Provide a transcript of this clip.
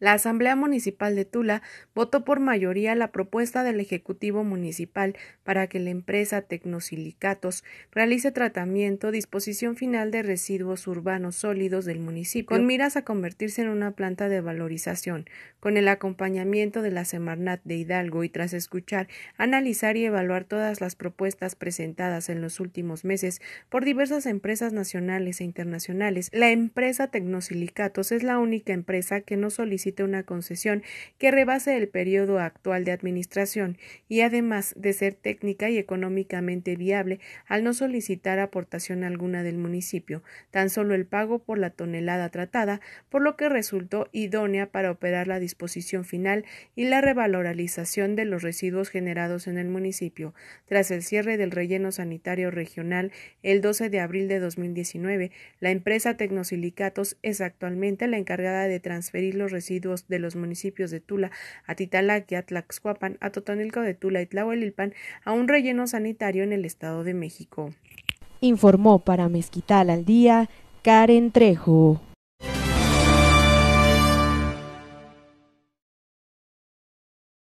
La Asamblea Municipal de Tula votó por mayoría la propuesta del Ejecutivo Municipal para que la empresa Tecnosilicatos realice tratamiento, disposición final de residuos urbanos sólidos del municipio, con miras a convertirse en una planta de valorización, con el acompañamiento de la Semarnat de Hidalgo y tras escuchar, analizar y evaluar todas las propuestas presentadas en los últimos meses por diversas empresas nacionales e internacionales, la empresa Tecnosilicatos es la única empresa que no solicita una concesión que rebase el periodo actual de administración y además de ser técnica y económicamente viable al no solicitar aportación alguna del municipio, tan solo el pago por la tonelada tratada, por lo que resultó idónea para operar la disposición final y la revalorización de los residuos generados en el municipio, tras el cierre del relleno sanitario regional el 12 de abril de 2019, la empresa Tecnosilicatos es actualmente la encargada de transferir los residuos de los municipios de Tula, Atitalaquia, Tlaxcuapan, Atotonilco de Tula y Tlahuelilpan a un relleno sanitario en el Estado de México. Informó para Mezquital al Día Karen Trejo.